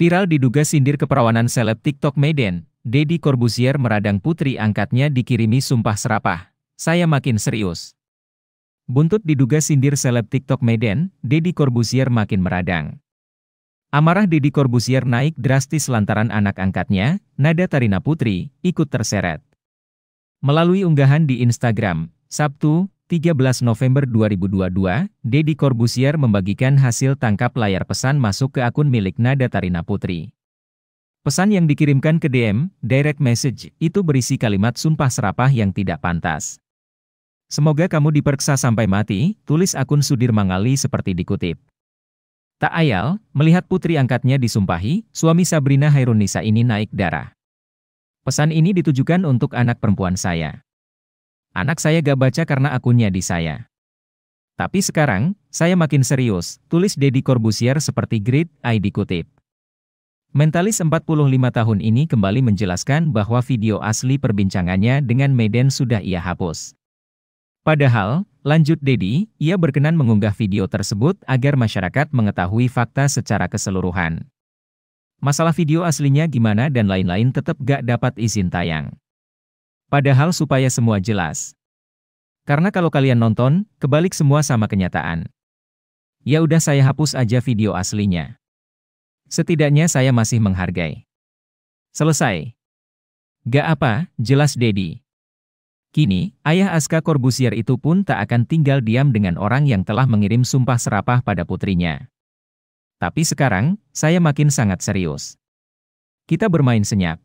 Viral diduga sindir keperawanan seleb TikTok Medan, Deddy Corbuzier meradang putri angkatnya dikirimi sumpah serapah. Saya makin serius. Buntut diduga sindir seleb TikTok Medan, Deddy Corbuzier makin meradang. Amarah Deddy Corbusier naik drastis lantaran anak angkatnya, Nada Tarina Putri, ikut terseret. Melalui unggahan di Instagram, Sabtu, 13 November 2022, Deddy Corbusier membagikan hasil tangkap layar pesan masuk ke akun milik Nada Tarina Putri. Pesan yang dikirimkan ke DM, direct message, itu berisi kalimat sumpah serapah yang tidak pantas. Semoga kamu diperksa sampai mati, tulis akun Sudir Mangali seperti dikutip. Tak ayal, melihat putri angkatnya disumpahi, suami Sabrina Hairunisa ini naik darah. Pesan ini ditujukan untuk anak perempuan saya. Anak saya gak baca karena akunnya di saya. Tapi sekarang, saya makin serius, tulis Deddy Corbusier seperti grid id kutip. Mentalis 45 tahun ini kembali menjelaskan bahwa video asli perbincangannya dengan Meden sudah ia hapus. Padahal, lanjut Dedi, ia berkenan mengunggah video tersebut agar masyarakat mengetahui fakta secara keseluruhan. Masalah video aslinya gimana dan lain-lain tetap gak dapat izin tayang. Padahal supaya semua jelas. Karena kalau kalian nonton, kebalik semua sama kenyataan. Ya udah saya hapus aja video aslinya. Setidaknya saya masih menghargai. Selesai. Gak apa, jelas Dedi. Kini, ayah Aska Corbusier itu pun tak akan tinggal diam dengan orang yang telah mengirim sumpah serapah pada putrinya. Tapi sekarang, saya makin sangat serius. Kita bermain senyap.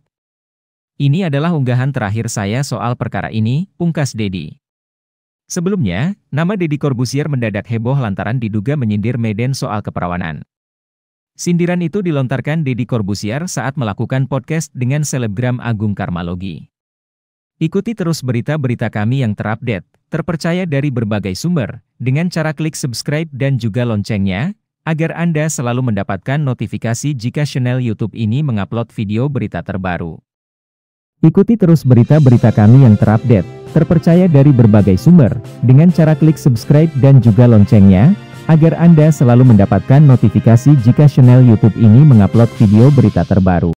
Ini adalah unggahan terakhir saya soal perkara ini, pungkas Dedi. Sebelumnya, nama Dedi Corbusier mendadak heboh lantaran diduga menyindir Meden soal keperawanan. Sindiran itu dilontarkan Dedi Corbusier saat melakukan podcast dengan selebgram Agung Karmalogi. Ikuti terus berita-berita kami yang terupdate, terpercaya dari berbagai sumber, dengan cara klik subscribe dan juga loncengnya, agar Anda selalu mendapatkan notifikasi jika channel YouTube ini mengupload video berita terbaru. Ikuti terus berita-berita kami yang terupdate, terpercaya dari berbagai sumber, dengan cara klik subscribe dan juga loncengnya, agar Anda selalu mendapatkan notifikasi jika channel YouTube ini mengupload video berita terbaru.